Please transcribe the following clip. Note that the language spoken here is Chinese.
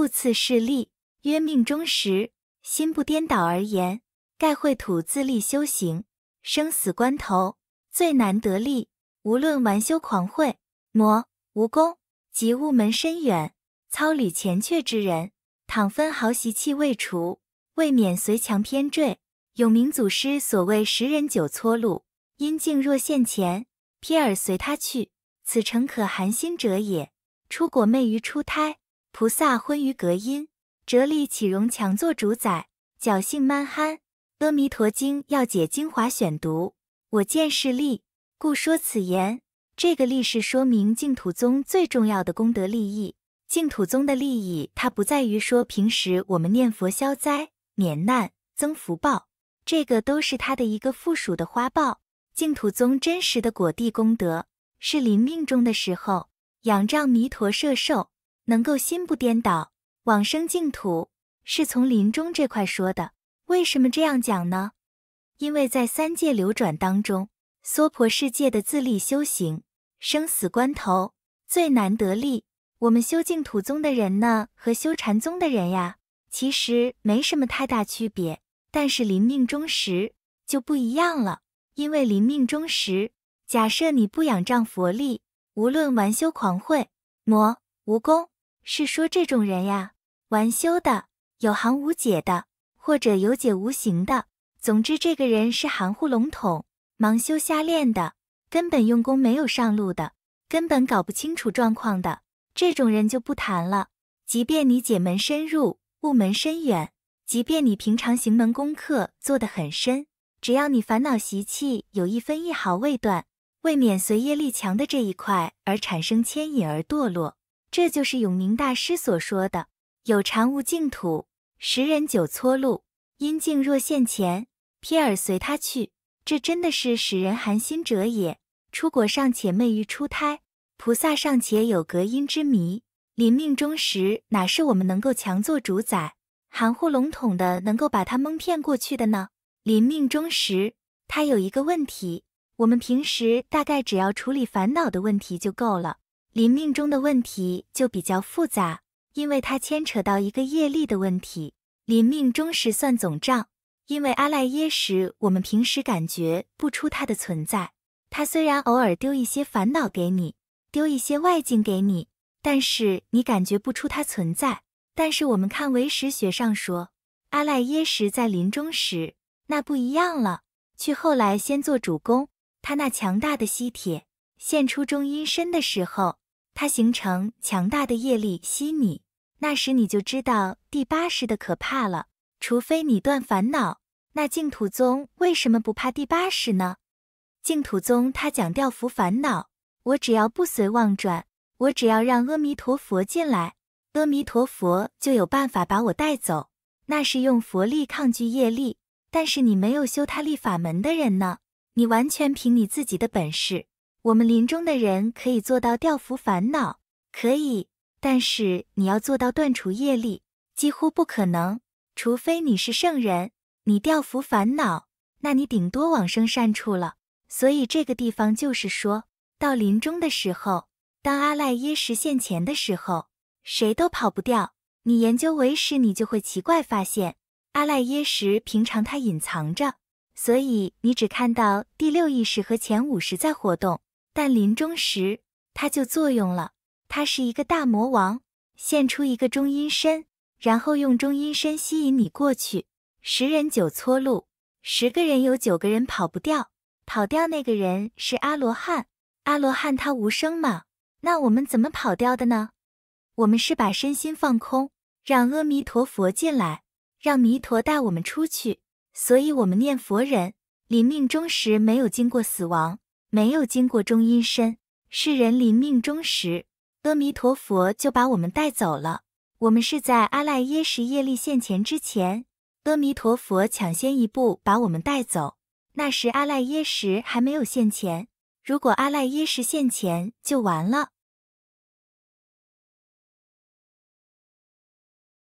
故次示利，曰命中时心不颠倒而言，盖秽土自立修行，生死关头最难得利。无论玩修狂慧魔无功，及物门深远，操履前阙之人，倘分毫习气未除，未免随强偏坠。永明祖师所谓十人九搓路，阴境若现前，瞥耳随他去，此诚可寒心者也。出果昧于出胎。菩萨昏于隔音，哲力岂容强作主宰？侥幸蛮憨。阿弥陀经要解精华选读，我见是利，故说此言。这个利是说明净土宗最重要的功德利益。净土宗的利益，它不在于说平时我们念佛消灾免难增福报，这个都是它的一个附属的花报。净土宗真实的果地功德，是临命终的时候仰仗弥陀摄受。能够心不颠倒，往生净土，是从临终这块说的。为什么这样讲呢？因为在三界流转当中，娑婆世界的自力修行，生死关头最难得力。我们修净土宗的人呢，和修禅宗的人呀，其实没什么太大区别。但是临命终时就不一样了，因为临命终时，假设你不仰仗佛力，无论玩修狂慧魔无功。是说这种人呀，玩修的有行无解的，或者有解无形的，总之这个人是含糊笼统、盲修瞎练的，根本用功没有上路的，根本搞不清楚状况的，这种人就不谈了。即便你解门深入，悟门深远，即便你平常行门功课做得很深，只要你烦恼习气有一分一毫未断，未免随业力强的这一块而产生牵引而堕落。这就是永明大师所说的：“有禅无净土，十人九搓路；阴境若现前，瞥耳随他去。”这真的是使人寒心者也。出果尚且昧于出胎，菩萨尚且有隔音之谜。临命终时，哪是我们能够强作主宰、含糊笼统的能够把他蒙骗过去的呢？临命终时，他有一个问题，我们平时大概只要处理烦恼的问题就够了。临命中的问题就比较复杂，因为它牵扯到一个业力的问题。临命中时算总账，因为阿赖耶识我们平时感觉不出它的存在。它虽然偶尔丢一些烦恼给你，丢一些外境给你，但是你感觉不出它存在。但是我们看唯识学上说，阿赖耶识在临终时那不一样了，去后来先做主公，他那强大的吸铁。现出中阴身的时候，它形成强大的业力吸你。那时你就知道第八识的可怕了。除非你断烦恼，那净土宗为什么不怕第八识呢？净土宗他讲调伏烦恼，我只要不随妄转，我只要让阿弥陀佛进来，阿弥陀佛就有办法把我带走。那是用佛力抗拒业力。但是你没有修他力法门的人呢，你完全凭你自己的本事。我们临终的人可以做到调伏烦恼，可以，但是你要做到断除业力，几乎不可能，除非你是圣人。你调伏烦恼，那你顶多往生善处了。所以这个地方就是说到临终的时候，当阿赖耶识现前的时候，谁都跑不掉。你研究为识，你就会奇怪发现，阿赖耶识平常它隐藏着，所以你只看到第六意识和前五识在活动。但临终时，他就作用了。他是一个大魔王，现出一个中阴身，然后用中阴身吸引你过去。十人九错路，十个人有九个人跑不掉，跑掉那个人是阿罗汉。阿罗汉他无声嘛？那我们怎么跑掉的呢？我们是把身心放空，让阿弥陀佛进来，让弥陀带我们出去。所以，我们念佛人临命终时没有经过死亡。没有经过中阴身，世人临命终时，阿弥陀佛就把我们带走了。我们是在阿赖耶识业力现前之前，阿弥陀佛抢先一步把我们带走。那时阿赖耶识还没有现前。如果阿赖耶识现前，就完了。